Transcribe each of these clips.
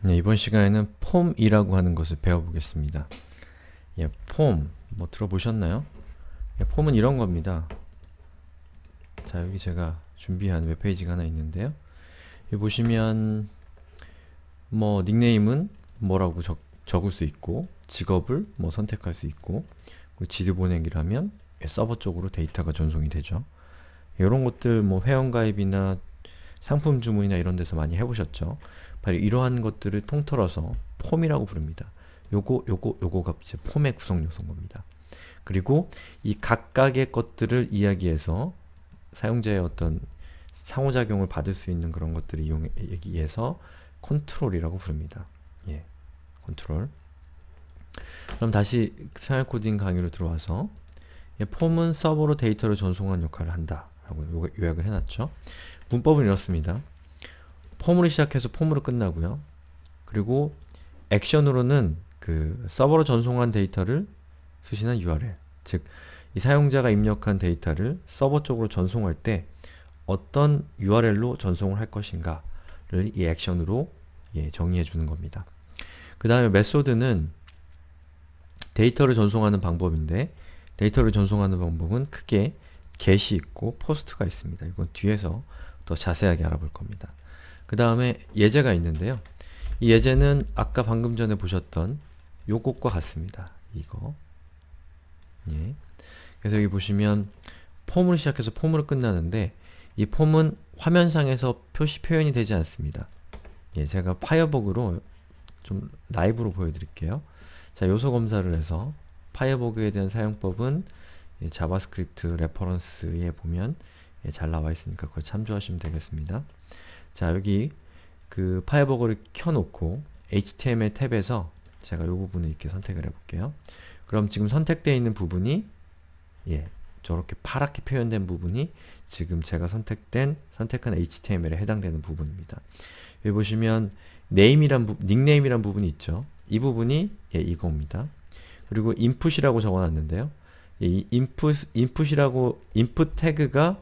네, 이번 시간에는 폼이라고 하는 것을 배워보겠습니다. 예, 폼, 뭐 들어보셨나요? 예, 폼은 이런 겁니다. 자, 여기 제가 준비한 웹페이지가 하나 있는데요. 여기 보시면 뭐 닉네임은 뭐라고 적, 적을 수 있고 직업을 뭐 선택할 수 있고 지드 보내기라면 예, 서버 쪽으로 데이터가 전송이 되죠. 이런 것들 뭐 회원가입이나 상품 주문이나 이런 데서 많이 해보셨죠? 바로 이러한 것들을 통틀어서 폼이라고 부릅니다. 요거, 요거, 요거가 이제 폼의 구성 요소인 겁니다. 그리고 이 각각의 것들을 이야기해서 사용자의 어떤 상호작용을 받을 수 있는 그런 것들을 이용해, 서 컨트롤이라고 부릅니다. 예, 컨트롤. 그럼 다시 생활 코딩 강의로 들어와서 예, 폼은 서버로 데이터를 전송하는 역할을 한다. 라고 요약을 해놨죠. 문법은 이렇습니다. 폼으로 시작해서 폼으로 끝나고요. 그리고 액션으로는 그 서버로 전송한 데이터를 수신한 URL 즉 이 사용자가 입력한 데이터를 서버 쪽으로 전송할 때 어떤 URL로 전송을 할 것인가를 이 액션으로 예, 정의해 주는 겁니다. 그 다음에 메소드는 데이터를 전송하는 방법인데 데이터를 전송하는 방법은 크게 get이 있고 post가 있습니다. 이건 뒤에서 더 자세하게 알아볼 겁니다. 그 다음에 예제가 있는데요. 이 예제는 아까 방금 전에 보셨던 요것과 같습니다. 이거. 예. 그래서 여기 보시면 폼을 시작해서 폼으로 끝나는데 이 폼은 화면상에서 표시 표현이 되지 않습니다. 예, 제가 파이어버그로 좀 라이브로 보여드릴게요. 자, 요소 검사를 해서 파이어버그에 대한 사용법은 예, 자바스크립트 레퍼런스에 보면 예, 잘 나와 있으니까 그걸 참조하시면 되겠습니다. 자, 여기 그 파이버거를 켜놓고 HTML 탭에서 제가 이 부분을 이렇게 선택을 해볼게요. 그럼 지금 선택되어 있는 부분이 예, 저렇게 파랗게 표현된 부분이 지금 제가 선택된 선택한 HTML에 해당되는 부분입니다. 여기 보시면 네임이란 부, 닉네임이란 부분이 있죠. 이 부분이 예, 이겁니다. 그리고 input이라고 적어놨는데요. 이 input, input이라고 input 태그가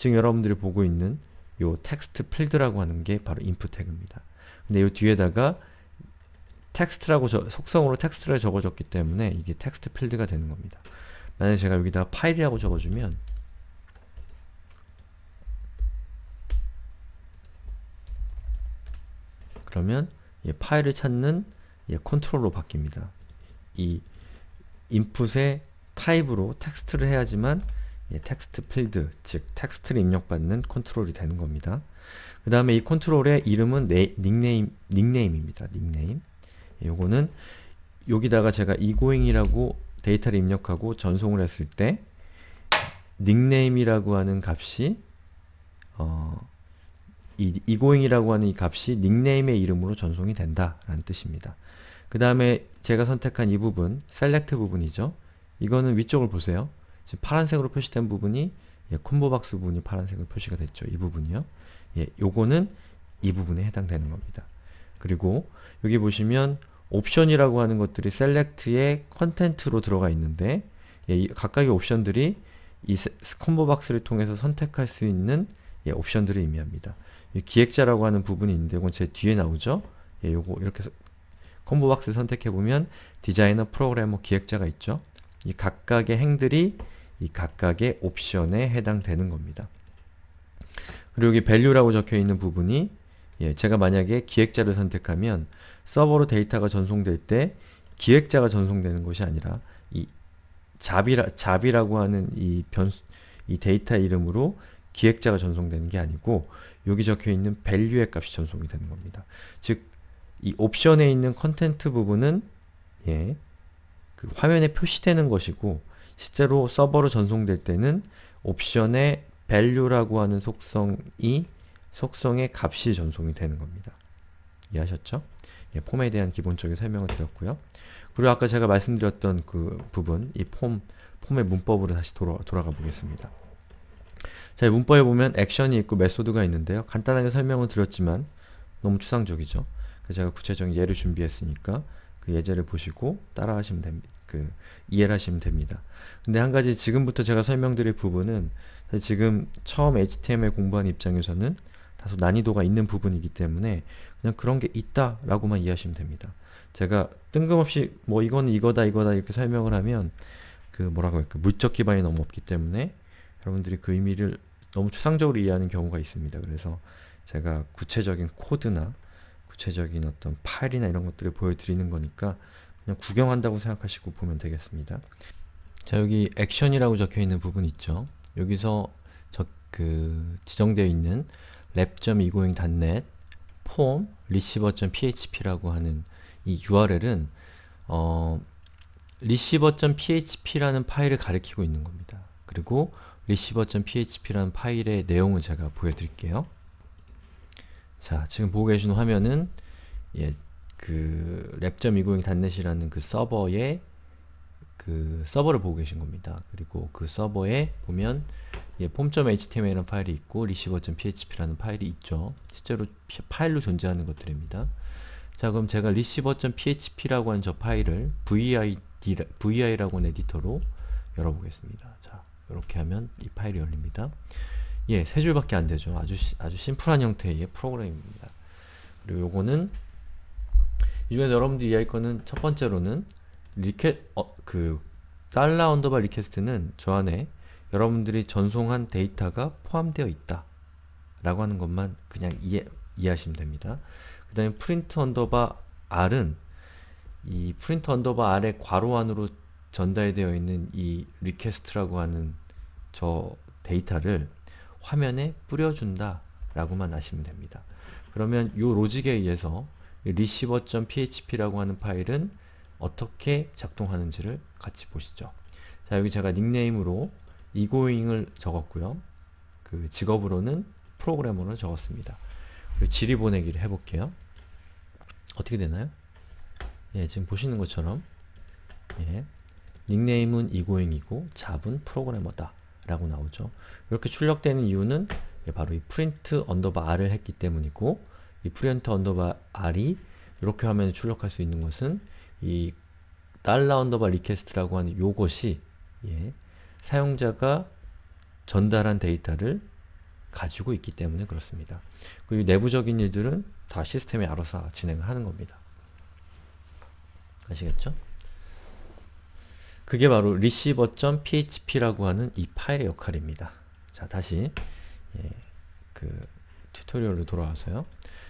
지금 여러분들이 보고 있는 요 텍스트 필드라고 하는 게 바로 input 태그입니다. 근데 요 뒤에다가 텍스트라고 저, 속성으로 텍스트를 적어줬기 때문에 이게 텍스트 필드가 되는 겁니다. 만약에 제가 여기다 파일이라고 적어주면 그러면 예, 파일을 찾는 예, 컨트롤로 바뀝니다. 이 인풋의 타입으로 텍스트를 해야지만 예, 텍스트 필드, 즉 텍스트를 입력받는 컨트롤이 되는 겁니다. 그 다음에 이 컨트롤의 이름은 네, 닉네임, 닉네임입니다. 닉네임. 예, 요거는 여기다가 제가 이고잉이라고 데이터를 입력하고 전송을 했을 때 닉네임이라고 하는 값이 어, 이 이고잉이라고 하는 이 값이 닉네임의 이름으로 전송이 된다 라는 뜻입니다. 그 다음에 제가 선택한 이 부분, 셀렉트 부분이죠. 이거는 위쪽을 보세요. 지금 파란색으로 표시된 부분이 예, 콤보박스 부분이 파란색으로 표시가 됐죠. 이 부분이요. 예, 요거는 이 부분에 해당되는 겁니다. 그리고 여기 보시면 옵션이라고 하는 것들이 셀렉트의 컨텐트로 들어가 있는데 예, 이 각각의 옵션들이 이 콤보 박스를 통해서 선택할 수 있는 예, 옵션들을 의미합니다. 기획자라고 하는 부분이 있는데 이건 제 뒤에 나오죠. 예, 요거 이렇게 콤보 박스 선택해 보면 디자이너, 프로그래머, 기획자가 있죠. 이 각각의 행들이 이 각각의 옵션에 해당되는 겁니다. 그리고 여기 value라고 적혀 있는 부분이 예, 제가 만약에 기획자를 선택하면 서버로 데이터가 전송될 때 기획자가 전송되는 것이 아니라 이 잡이라, 잡이라고 하는 이 변수, 이 데이터 이름으로 기획자가 전송되는 게 아니고 여기 적혀 있는 value의 값이 전송이 되는 겁니다. 즉, 이 옵션에 있는 컨텐트 부분은 예, 그 화면에 표시되는 것이고 실제로 서버로 전송될 때는 옵션의 value라고 하는 속성이 속성의 값이 전송이 되는 겁니다. 이해하셨죠? 예, 폼에 대한 기본적인 설명을 드렸고요. 그리고 아까 제가 말씀드렸던 그 부분, 이 폼, 폼의 문법으로 다시 돌아, 돌아가 보겠습니다. 자, 문법에 보면 액션이 있고 메소드가 있는데요. 간단하게 설명을 드렸지만 너무 추상적이죠. 제가 구체적인 예를 준비했으니까 그 예제를 보시고 따라하시면 됩니다. 그 이해를 하시면 됩니다. 근데 한 가지 지금부터 제가 설명드릴 부분은 지금 처음 HTML 공부한 입장에서는 다소 난이도가 있는 부분이기 때문에 그냥 그런 게 있다라고만 이해하시면 됩니다. 제가 뜬금없이 뭐이거 이거다 이거다 이렇게 설명을 하면 그 뭐라고 할까 물적 기반이 너무 없기 때문에 여러분들이 그 의미를 너무 추상적으로 이해하는 경우가 있습니다. 그래서 제가 구체적인 코드나 구체적인 어떤 파일이나 이런 것들을 보여드리는 거니까 그냥 구경한다고 생각하시고 보면 되겠습니다. 자 여기 액션이라고 적혀있는 부분 있죠. 여기서 저, 그 지정되어 있는 lab.egoing.net form receiver.php라고 하는 이 url은 어, receiver.php라는 파일을 가리키고 있는 겁니다. 그리고 receiver.php라는 파일의 내용을 제가 보여드릴게요. 자, 지금 보고 계신 화면은 예, 그 랩.290 단넷이라는 그 서버의 그 서버를 보고 계신 겁니다. 그리고 그 서버에 보면 예, 폼.html이라는 파일이 있고 receiver.php라는 파일이 있죠. 실제로 피, 파일로 존재하는 것들입니다. 자, 그럼 제가 receiver.php라고 한저 파일을 vid, vi라고 하는 에디터로 열어보겠습니다. 자, 이렇게 하면 이 파일이 열립니다. 예, 세 줄밖에 안 되죠. 아주 아주 심플한 형태의 프로그램입니다. 그리고 요거는 이 중에서 여러분들이 이해할 거는 첫 번째로는 리퀘 어, 그 달러 언더바 리퀘스트는 저 안에 여러분들이 전송한 데이터가 포함되어 있다 라고 하는 것만 그냥 이해, 이해하시면 됩니다. 그 다음에 프린트 언더바 r은 이 프린트 언더바 r의 괄호 안으로 전달되어 있는 이 리퀘스트라고 하는 저 데이터를 화면에 뿌려준다 라고만 아시면 됩니다. 그러면 이 로직에 의해서 receiver.php라고 하는 파일은 어떻게 작동하는지를 같이 보시죠. 자 여기 제가 닉네임으로 이고잉을 적었고요. 그 직업으로는 프로그래머를 적었습니다. 그리고 질의 보내기를 해볼게요. 어떻게 되나요? 예, 지금 보시는 것처럼 예, 닉네임은 이고잉이고 잡은 프로그래머다. 라고 나오죠. 이렇게 출력되는 이유는 바로 이 print 언더바 r을 했기 때문이고 이 print 언더바 r이 이렇게 화면에 출력할 수 있는 것은 이 달러 언더바 리퀘스트라고 하는 요것이 예, 사용자가 전달한 데이터를 가지고 있기 때문에 그렇습니다. 그리고 내부적인 일들은 다 시스템이 알아서 진행을 하는 겁니다. 아시겠죠? 그게 바로 receiver.php라고 하는 이 파일의 역할입니다. 자, 다시 예, 그 튜토리얼로 돌아와서요.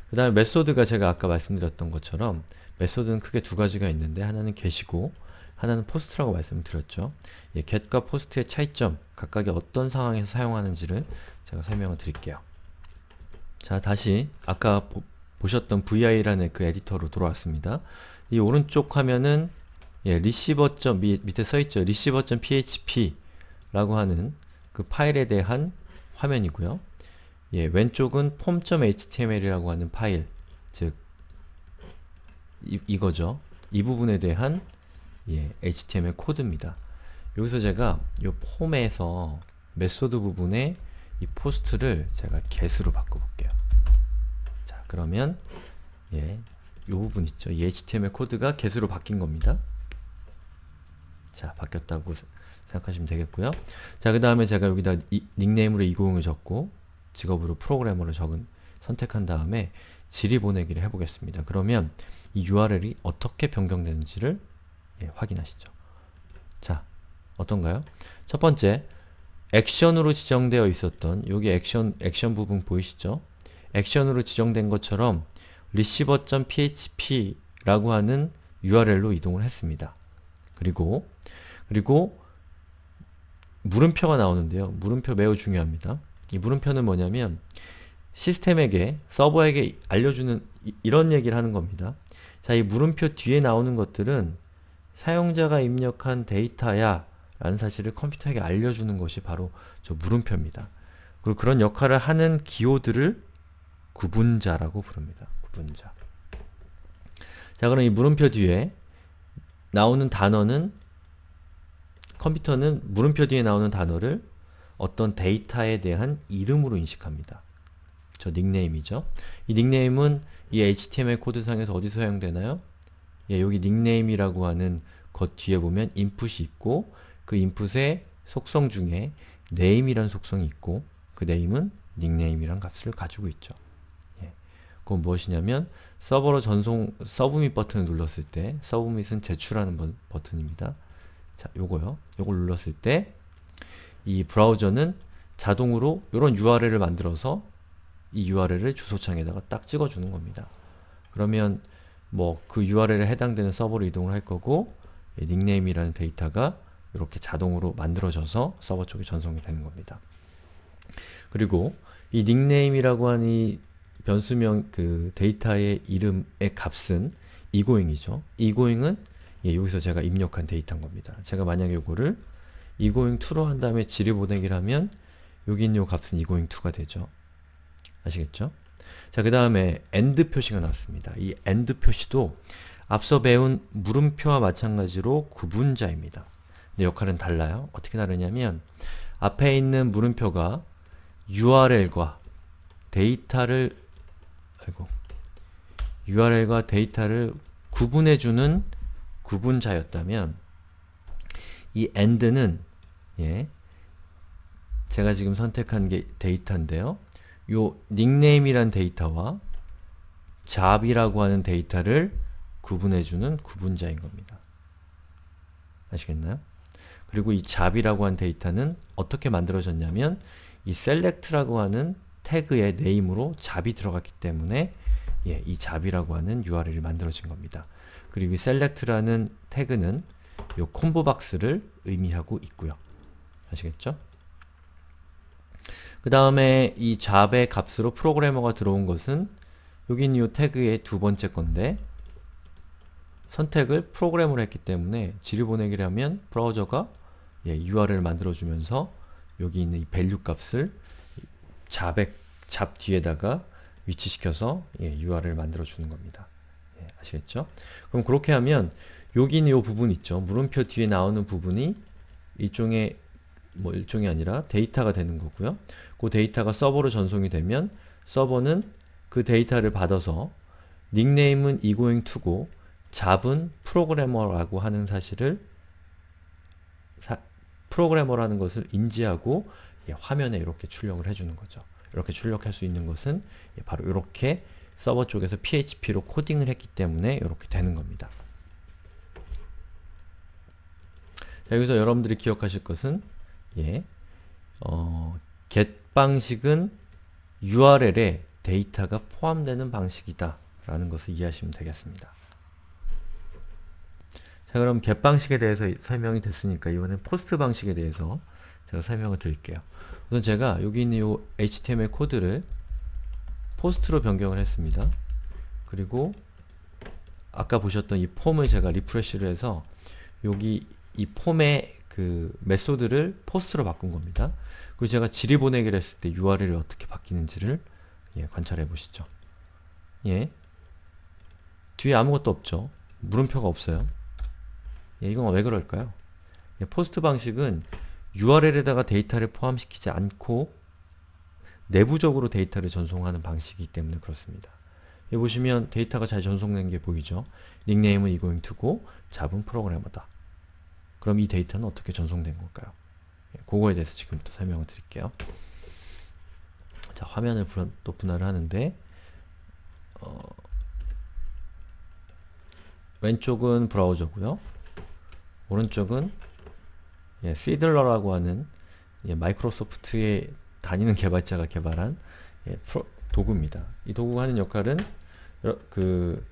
그 다음에 메소드가 제가 아까 말씀드렸던 것처럼 메소드는 크게 두 가지가 있는데 하나는 get이고 하나는 post라고 말씀드렸죠. 예, get과 post의 차이점, 각각의 어떤 상황에서 사용하는지를 제가 설명을 드릴게요. 자, 다시 아까 보, 보셨던 vi라는 그 에디터로 돌아왔습니다. 이 오른쪽 화면은 예, 리시버. 점 밑에 써 있죠. r e c p h p 라고 하는 그 파일에 대한 화면이고요. 예, 왼쪽은 form.html이라고 하는 파일, 즉 이, 이거죠. 이 부분에 대한 예, HTML 코드입니다. 여기서 제가 이 폼에서 메소드 부분에 이 포스트를 제가 get으로 바꿔볼게요. 자, 그러면 예, 이 부분 있죠. 이 HTML 코드가 get으로 바뀐 겁니다. 자, 바뀌었다고 생각하시면 되겠고요. 자, 그 다음에 제가 여기다 이, 닉네임으로 2 0을 적고 직업으로 프로그래머를 적은 선택한 다음에 질의 보내기를 해보겠습니다. 그러면 이 URL이 어떻게 변경되는지를 예, 확인하시죠. 자, 어떤가요? 첫 번째, 액션으로 지정되어 있었던 여기 액션, 액션 부분 보이시죠? 액션으로 지정된 것처럼 receiver.php라고 하는 URL로 이동을 했습니다. 그리고 그리고 물음표가 나오는데요. 물음표 매우 중요합니다. 이 물음표는 뭐냐면 시스템에게 서버에게 알려주는 이, 이런 얘기를 하는 겁니다. 자, 이 물음표 뒤에 나오는 것들은 사용자가 입력한 데이터야 라는 사실을 컴퓨터에게 알려주는 것이 바로 저 물음표입니다. 그리고 그런 역할을 하는 기호들을 구분자라고 부릅니다. 구분자. 자, 그럼 이 물음표 뒤에 나오는 단어는 컴퓨터는 물음표 뒤에 나오는 단어를 어떤 데이터에 대한 이름으로 인식합니다. 저 닉네임이죠. 이 닉네임은 이 HTML 코드상에서 어디서 사용되나요? 예, 여기 닉네임이라고 하는 것 뒤에 보면 인풋이 있고 그 인풋의 속성 중에 n a 이란 속성이 있고 그 n a 은 닉네임이란 값을 가지고 있죠. 예, 그건 무엇이냐면 서버로 전송 서브밋 버튼을 눌렀을 때 서브밋은 제출하는 버, 버튼입니다. 자, 요거요. 요걸 눌렀을 때 이 브라우저는 자동으로 이런 URL을 만들어서 이 URL을 주소창에다가 딱 찍어주는 겁니다. 그러면 뭐 그 URL에 해당되는 서버로 이동을 할 거고 예, 닉네임이라는 데이터가 이렇게 자동으로 만들어져서 서버 쪽에 전송이 되는 겁니다. 그리고 이 닉네임이라고 한이 변수명 그 데이터의 이름의 값은 이고잉이죠. 이고잉은 예, 여기서 제가 입력한 데이터인 겁니다. 제가 만약에 요거를 이고잉2로 한 다음에 질을 보내기를 하면 여기 있는 요 값은 이고잉2가 되죠. 아시겠죠? 자, 그 다음에 end 표시가 나왔습니다. 이 end 표시도 앞서 배운 물음표와 마찬가지로 구분자입니다. 근데 역할은 달라요. 어떻게 다르냐면 앞에 있는 물음표가 URL과 데이터를 아이고 URL과 데이터를 구분해주는 구분자였다면 이 AND는 예, 제가 지금 선택한 게 데이터인데요. 요 닉네임이란 데이터와 잡이라고 하는 데이터를 구분해주는 구분자인 겁니다. 아시겠나요? 그리고 이 잡이라고 한 데이터는 어떻게 만들어졌냐면 이 select라고 하는 태그의 네임으로 잡이 들어갔기 때문에 예, 이 잡이라고 하는 URL이 만들어진 겁니다. 그리고 이 select라는 태그는 이 콤보 박스를 의미하고 있고요. 아시겠죠? 그 다음에 이 잡의 값으로 프로그래머가 들어온 것은 여기 있는 이 태그의 두 번째 건데 선택을 프로그램으로 했기 때문에 질의 보내기를 하면 브라우저가 예, URL을 만들어주면서 여기 있는 이 밸류 값을 자백 잡 뒤에다가 위치시켜서 예, UR을 만들어 주는 겁니다. 예, 아시겠죠? 그럼 그렇게 하면 여기 있는 이 부분 있죠. 물음표 뒤에 나오는 부분이 일종의 뭐 일종이 아니라 데이터가 되는 거고요. 그 데이터가 서버로 전송이 되면 서버는 그 데이터를 받아서 닉네임은 이고잉투고 잡은 프로그래머라고 하는 사실을 사, 프로그래머라는 것을 인지하고 예, 화면에 이렇게 출력을 해주는 거죠. 이렇게 출력할 수 있는 것은 예, 바로 이렇게 서버 쪽에서 PHP로 코딩을 했기 때문에 이렇게 되는 겁니다. 자, 여기서 여러분들이 기억하실 것은 예, 어, get 방식은 URL에 데이터가 포함되는 방식이다 라는 것을 이해하시면 되겠습니다. 자 그럼 get 방식에 대해서 설명이 됐으니까 이번엔 post 방식에 대해서 제가 설명을 드릴게요. 우선 제가 여기 있는 이 HTML 코드를 포스트로 변경을 했습니다. 그리고 아까 보셨던 이 폼을 제가 리프레시를 해서 여기 이 폼의 그 메소드를 포스트로 바꾼 겁니다. 그리고 제가 질의 보내기를 했을 때 URL이 어떻게 바뀌는지를 예, 관찰해 보시죠. 예. 뒤에 아무것도 없죠. 물음표가 없어요. 예, 이건 왜 그럴까요? 예, 포스트 방식은 URL에다가 데이터를 포함시키지 않고 내부적으로 데이터를 전송하는 방식이기 때문에 그렇습니다. 여기 보시면 데이터가 잘 전송된 게 보이죠? 닉네임은 이고잉 투고 잡은 프로그래머다. 그럼 이 데이터는 어떻게 전송된 걸까요? 예, 그거에 대해서 지금부터 설명을 드릴게요. 자, 화면을 분할, 또 분할을 하는데 어, 왼쪽은 브라우저고요. 오른쪽은 예, 시들러라고 하는 예, 마이크로소프트에 다니는 개발자가 개발한 예, 프로, 도구입니다. 이 도구가 하는 역할은 그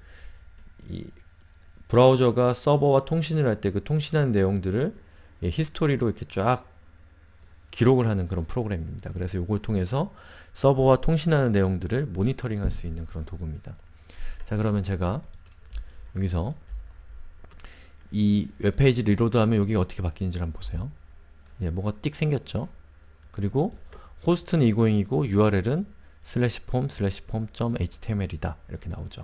브라우저가 서버와 통신을 할 때 그 통신하는 내용들을 예, 히스토리로 이렇게 쫙 기록을 하는 그런 프로그램입니다. 그래서 이걸 통해서 서버와 통신하는 내용들을 모니터링 할 수 있는 그런 도구입니다. 자 그러면 제가 여기서 이 웹페이지 리로드하면 여기가 어떻게 바뀌는지를 한번 보세요. 예, 뭐가 띡 생겼죠? 그리고 호스트는 이고잉이고 URL은 슬래시 폼 슬래시 폼.html이다 이렇게 나오죠.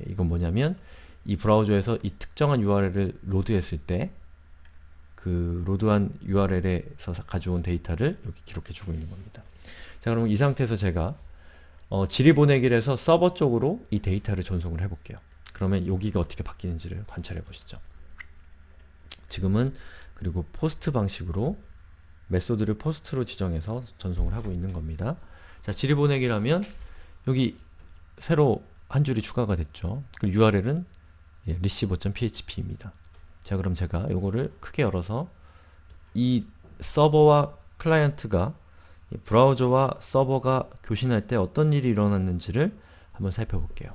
예, 이건 뭐냐면 이 브라우저에서 이 특정한 URL을 로드했을 때 그 로드한 URL에서 가져온 데이터를 여기 기록해주고 있는 겁니다. 자 그럼 이 상태에서 제가 어, 질의 보내기를 해서 서버 쪽으로 이 데이터를 전송을 해볼게요. 그러면 여기가 어떻게 바뀌는지를 관찰해 보시죠. 지금은 그리고 포스트 방식으로 메소드를 포스트로 지정해서 전송을 하고 있는 겁니다. 자, 질의 보내기라면 여기 새로 한 줄이 추가가 됐죠. 그 URL은 예, receiver.php입니다. 자, 그럼 제가 요거를 크게 열어서 이 서버와 클라이언트가 브라우저와 서버가 교신할 때 어떤 일이 일어났는지를 한번 살펴볼게요.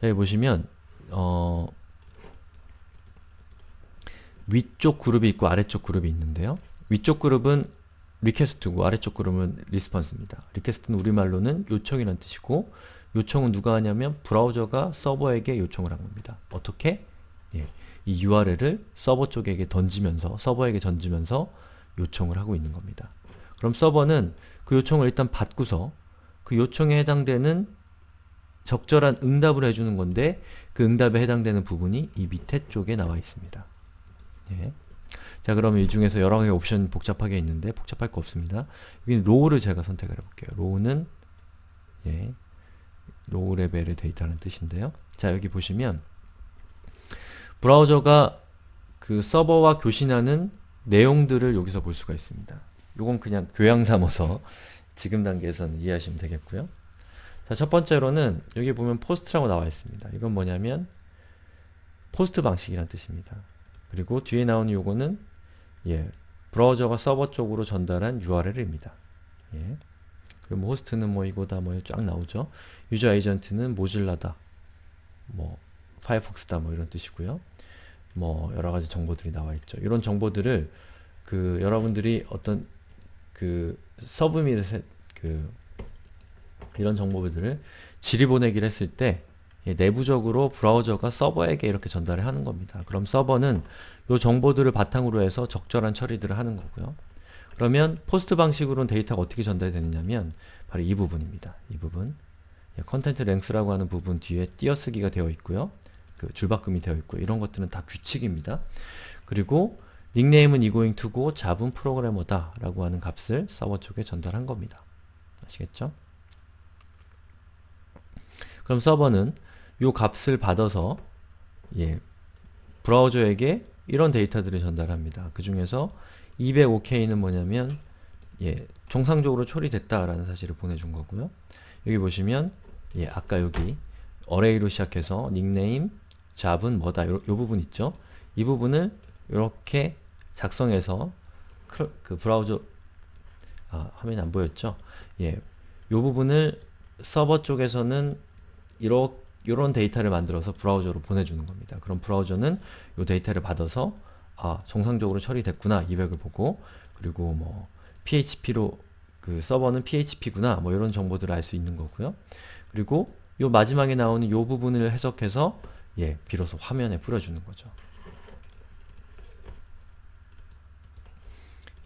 자, 여기 보시면 어, 위쪽 그룹이 있고 아래쪽 그룹이 있는데요. 위쪽 그룹은 리퀘스트고 아래쪽 그룹은 리스폰스입니다. 리퀘스트는 우리말로는 요청이란 뜻이고 요청은 누가 하냐면 브라우저가 서버에게 요청을 한 겁니다. 어떻게? 예, 이 URL을 서버 쪽에게 던지면서 서버에게 던지면서 요청을 하고 있는 겁니다. 그럼 서버는 그 요청을 일단 받고서 그 요청에 해당되는 적절한 응답을 해주는 건데 그 응답에 해당되는 부분이 이 밑에 쪽에 나와 있습니다. 예. 자 그러면 이 중에서 여러 가지 옵션 복잡하게 있는데 복잡할 거 없습니다. 여기 로우를 제가 선택을 해볼게요. 로우는 예, 로우 레벨의 데이터는 뜻인데요. 자 여기 보시면 브라우저가 그 서버와 교신하는 내용들을 여기서 볼 수가 있습니다. 이건 그냥 교양 삼아서 지금 단계에서는 이해하시면 되겠고요. 자, 첫 번째로는 여기 보면 포스트라고 나와 있습니다. 이건 뭐냐면 포스트 방식이란 뜻입니다. 그리고 뒤에 나온는 요거는 예, 브라우저가 서버 쪽으로 전달한 URL입니다. 예. 그럼 뭐 호스트는 뭐 이거다 뭐 쫙 나오죠. 유저 에이전트는 모질라다. 뭐 파이어폭스다 뭐 이런 뜻이고요. 뭐 여러 가지 정보들이 나와 있죠. 이런 정보들을 그 여러분들이 어떤 그 서브 및그 이런 정보들을 질의 보내기를 했을 때 예, 내부적으로 브라우저가 서버에게 이렇게 전달을 하는 겁니다. 그럼 서버는 이 정보들을 바탕으로 해서 적절한 처리들을 하는 거고요. 그러면 포스트 방식으로는 데이터가 어떻게 전달되느냐면 이 바로 이 부분입니다. 이 부분. 컨텐트 예, 랭스라고 하는 부분 뒤에 띄어쓰기가 되어 있고요. 그 줄바꿈이 되어 있고 이런 것들은 다 규칙입니다. 그리고 닉네임은 이고잉투고 잡은 프로그래머다 라고 하는 값을 서버 쪽에 전달한 겁니다. 아시겠죠? 그럼 서버는 요 값을 받아서 예, 브라우저에게 이런 데이터들을 전달합니다. 그 중에서 205K는 뭐냐면 예, 정상적으로 처리됐다라는 사실을 보내준 거고요. 여기 보시면 예, 아까 여기 어레이로 시작해서 닉네임, 잡은 뭐다 요, 요 부분 있죠? 이 부분을 이렇게 작성해서 그, 그 브라우저 아, 화면이 안 보였죠? 예, 요 부분을 서버 쪽에서는 이렇게 이런 데이터를 만들어서 브라우저로 보내주는 겁니다. 그럼 브라우저는 이 데이터를 받아서 아 정상적으로 처리됐구나 200을 보고 그리고 뭐 PHP로 그 서버는 PHP구나 뭐 이런 정보들을 알 수 있는 거고요. 그리고 이 마지막에 나오는 이 부분을 해석해서 예 비로소 화면에 뿌려주는 거죠.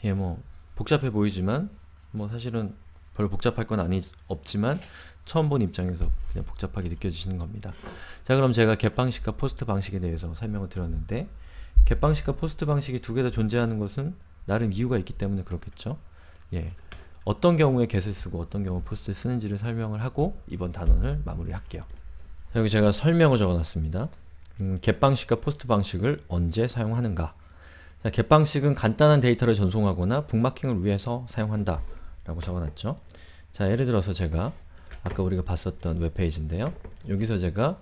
예뭐 복잡해 보이지만 뭐 사실은 별로 복잡할 건 아니 없지만 처음 본 입장에서 그냥 복잡하게 느껴지시는 겁니다. 자 그럼 제가 갭 방식과 포스트 방식에 대해서 설명을 드렸는데 갭 방식과 포스트 방식이 두 개 다 존재하는 것은 나름 이유가 있기 때문에 그렇겠죠. 예. 어떤 경우에 겟을 쓰고 어떤 경우 포스트를 쓰는지를 설명을 하고 이번 단원을 마무리할게요. 여기 제가 설명을 적어놨습니다. 음, 겟 방식과 포스트 방식을 언제 사용하는가 자, 겟 방식은 간단한 데이터를 전송하거나 북마킹을 위해서 사용한다. 라고 적어놨죠. 자 예를 들어서 제가 아까 우리가 봤었던 웹페이지인데요. 여기서 제가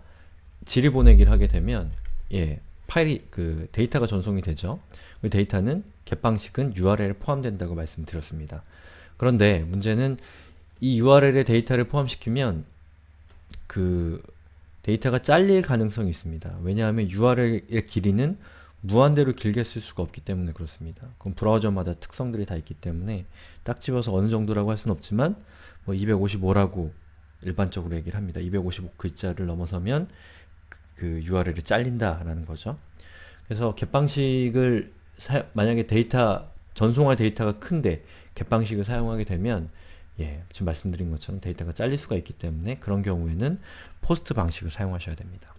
질의 보내기를 하게 되면 예 파일이 그 데이터가 전송이 되죠. 그 데이터는 객방식은 URL에 포함된다고 말씀드렸습니다. 그런데 문제는 이 URL에 데이터를 포함시키면 그 데이터가 잘릴 가능성이 있습니다. 왜냐하면 URL의 길이는 무한대로 길게 쓸 수가 없기 때문에 그렇습니다. 그럼 브라우저마다 특성들이 다 있기 때문에 딱 집어서 어느 정도라고 할 수는 없지만 뭐 255라고 일반적으로 얘기를 합니다. 255 글자를 넘어서면 그 URL이 잘린다라는 거죠. 그래서 객방식을 사, 만약에 데이터 전송할 데이터가 큰데 객방식을 사용하게 되면 예, 지금 말씀드린 것처럼 데이터가 잘릴 수가 있기 때문에 그런 경우에는 포스트 방식을 사용하셔야 됩니다.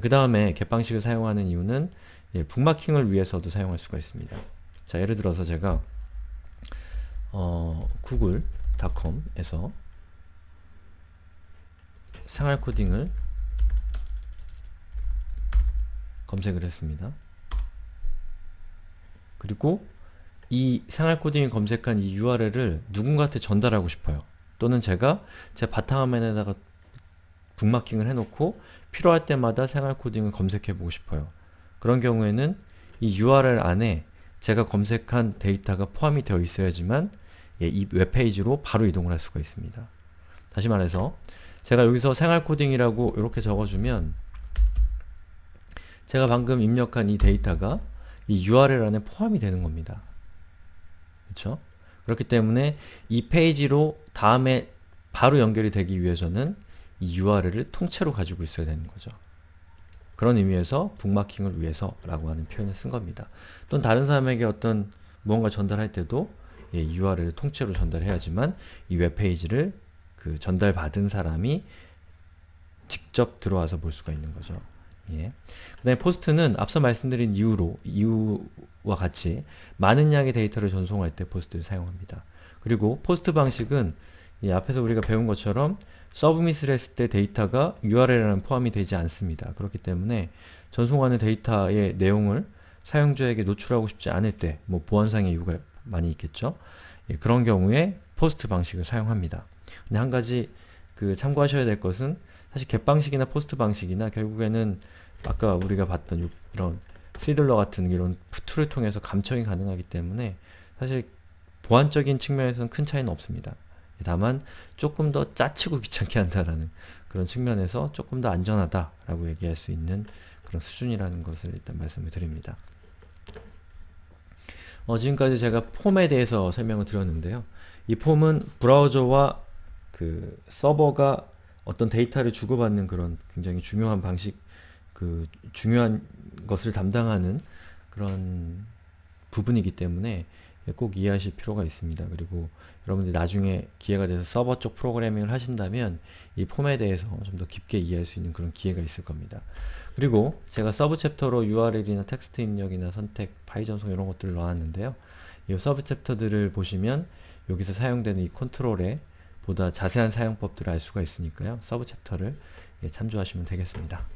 그 다음에 겟방식을 사용하는 이유는 예, 북마킹을 위해서도 사용할 수가 있습니다. 자 예를 들어서 제가 어, 구글닷컴에서 생활 코딩을 검색을 했습니다. 그리고 이 생활 코딩이 검색한 이 URL을 누군가한테 전달하고 싶어요. 또는 제가 제 바탕화면에다가 북마킹을 해놓고 필요할 때마다 생활 코딩을 검색해 보고 싶어요. 그런 경우에는 이 URL 안에 제가 검색한 데이터가 포함이 되어 있어야지만 예, 이 웹페이지로 바로 이동을 할 수가 있습니다. 다시 말해서 제가 여기서 생활 코딩이라고 이렇게 적어주면 제가 방금 입력한 이 데이터가 이 URL 안에 포함이 되는 겁니다. 그렇죠? 그렇기 때문에 이 페이지로 다음에 바로 연결이 되기 위해서는 이 URL을 통째로 가지고 있어야 되는 거죠. 그런 의미에서 북마킹을 위해서 라고 하는 표현을 쓴 겁니다. 또는 다른 사람에게 어떤 무언가 전달할 때도 예, URL을 통째로 전달해야지만 이 웹페이지를 그 전달받은 사람이 직접 들어와서 볼 수가 있는 거죠. 예. 그 다음에 포스트는 앞서 말씀드린 이유로, 이유와 같이 많은 양의 데이터를 전송할 때 포스트를 사용합니다. 그리고 포스트 방식은 이 앞에서 우리가 배운 것처럼 서브밋을 했을 때 데이터가 URL에는 포함이 되지 않습니다. 그렇기 때문에 전송하는 데이터의 내용을 사용자에게 노출하고 싶지 않을 때 뭐 보안상의 이유가 많이 있겠죠. 예, 그런 경우에 포스트 방식을 사용합니다. 근데 한 가지 그 참고하셔야 될 것은 사실 겟 방식이나 포스트 방식이나 결국에는 아까 우리가 봤던 이런 시들러 같은 이런 툴을 통해서 감청이 가능하기 때문에 사실 보안적인 측면에서는 큰 차이는 없습니다. 다만 조금 더 짜치고 귀찮게 한다라는 그런 측면에서 조금 더 안전하다라고 얘기할 수 있는 그런 수준이라는 것을 일단 말씀을 드립니다. 어, 지금까지 제가 폼에 대해서 설명을 드렸는데요. 이 폼은 브라우저와 그 서버가 어떤 데이터를 주고받는 그런 굉장히 중요한 방식, 그 중요한 것을 담당하는 그런 부분이기 때문에 네, 꼭 이해하실 필요가 있습니다. 그리고 여러분들 나중에 기회가 돼서 서버 쪽 프로그래밍을 하신다면 이 폼에 대해서 좀 더 깊게 이해할 수 있는 그런 기회가 있을 겁니다. 그리고 제가 서브 챕터로 URL이나 텍스트 입력이나 선택, 파일 전송 이런 것들을 넣었는데요. 이 서브 챕터들을 보시면 여기서 사용되는 이 컨트롤에 보다 자세한 사용법들을 알 수가 있으니까요. 서브 챕터를 예, 참조하시면 되겠습니다.